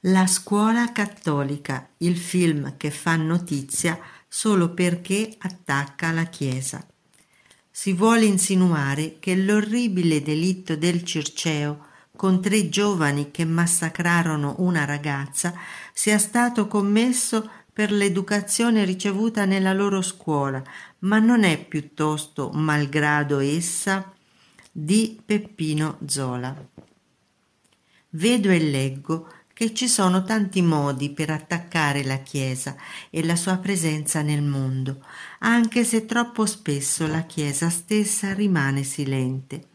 La scuola cattolica, il film che fa notizia solo perché attacca la Chiesa. Si vuole insinuare che l'orribile delitto del Circeo con tre giovani che massacrarono una ragazza sia stato commesso per l'educazione ricevuta nella loro scuola, ma non è piuttosto, malgrado essa, di Peppino Zola. Vedo e leggo che ci sono tanti modi per attaccare la Chiesa e la sua presenza nel mondo, anche se troppo spesso la Chiesa stessa rimane silente.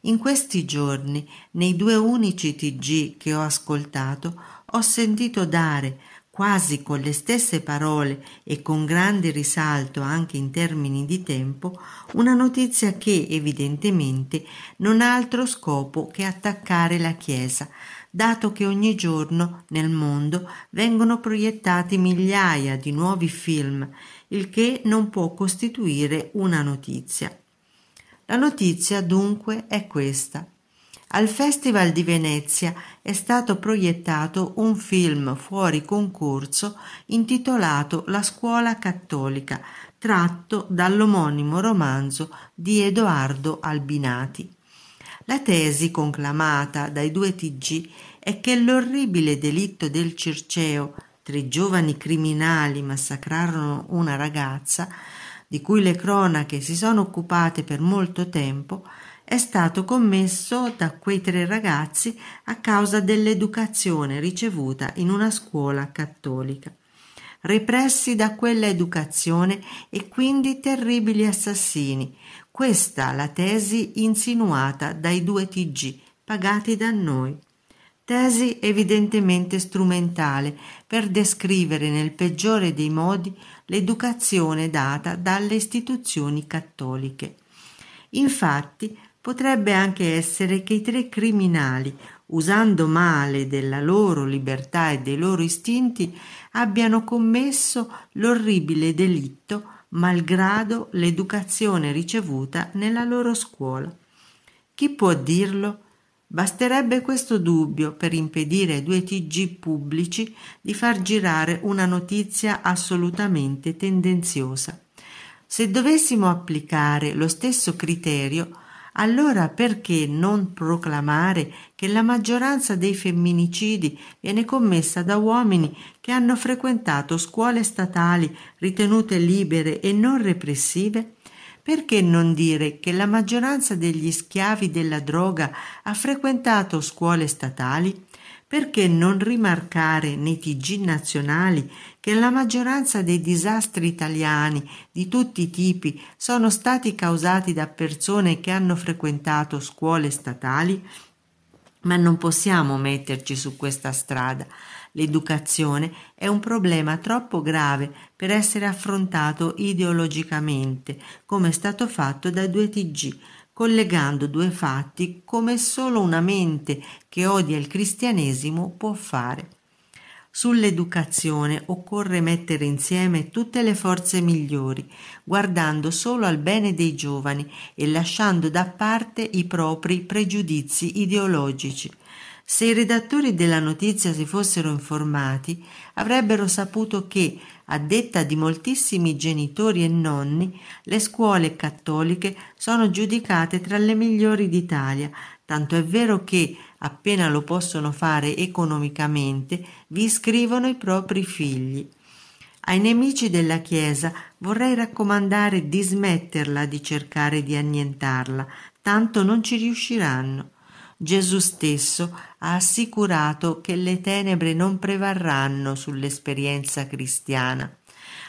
In questi giorni, nei due unici TG che ho ascoltato, ho sentito dare, quasi con le stesse parole e con grande risalto anche in termini di tempo, una notizia che evidentemente non ha altro scopo che attaccare la Chiesa, dato che ogni giorno nel mondo vengono proiettati migliaia di nuovi film, il che non può costituire una notizia. La notizia dunque è questa. Al Festival di Venezia è stato proiettato un film fuori concorso intitolato La scuola cattolica, tratto dall'omonimo romanzo di Edoardo Albinati. La tesi conclamata dai due TG è che l'orribile delitto del Circeo, tre giovani criminali massacrarono una ragazza, di cui le cronache si sono occupate per molto tempo, è stato commesso da quei tre ragazzi a causa dell'educazione ricevuta in una scuola cattolica repressi da quella educazione e quindi terribili assassini. Questa la tesi insinuata dai due TG pagati da noi. Tesi evidentemente strumentale per descrivere nel peggiore dei modi l'educazione data dalle istituzioni cattoliche. Infatti, potrebbe anche essere che i tre criminali usando male della loro libertà e dei loro istinti, abbiano commesso l'orribile delitto malgrado l'educazione ricevuta nella loro scuola. Chi può dirlo? Basterebbe questo dubbio per impedire ai due TG pubblici di far girare una notizia assolutamente tendenziosa. Se dovessimo applicare lo stesso criterio, allora perché non proclamare che la maggioranza dei femminicidi viene commessa da uomini che hanno frequentato scuole statali ritenute libere e non repressive? Perché non dire che la maggioranza degli schiavi della droga ha frequentato scuole statali? perché non rimarcare nei TG nazionali che la maggioranza dei disastri italiani di tutti i tipi sono stati causati da persone che hanno frequentato scuole statali? Ma non possiamo metterci su questa strada. L'educazione è un problema troppo grave per essere affrontato ideologicamente, come è stato fatto da due TG, collegando due fatti come solo una mente che odia il cristianesimo può fare. Sull'educazione occorre mettere insieme tutte le forze migliori, guardando solo al bene dei giovani e lasciando da parte i propri pregiudizi ideologici. Se i redattori della notizia si fossero informati, avrebbero saputo che, a detta di moltissimi genitori e nonni, le scuole cattoliche sono giudicate tra le migliori d'Italia, tanto è vero che, appena lo possono fare economicamente, vi iscrivono i propri figli. Ai nemici della Chiesa vorrei raccomandare di smetterla di cercare di annientarla, tanto non ci riusciranno. Gesù stesso ha assicurato che le tenebre non prevarranno sull'esperienza cristiana.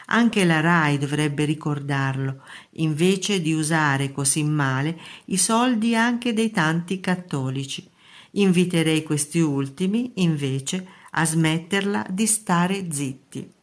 Anche la RAI dovrebbe ricordarlo, invece di usare così male i soldi anche dei tanti cattolici. Inviterei questi ultimi, invece, a smetterla di stare zitti.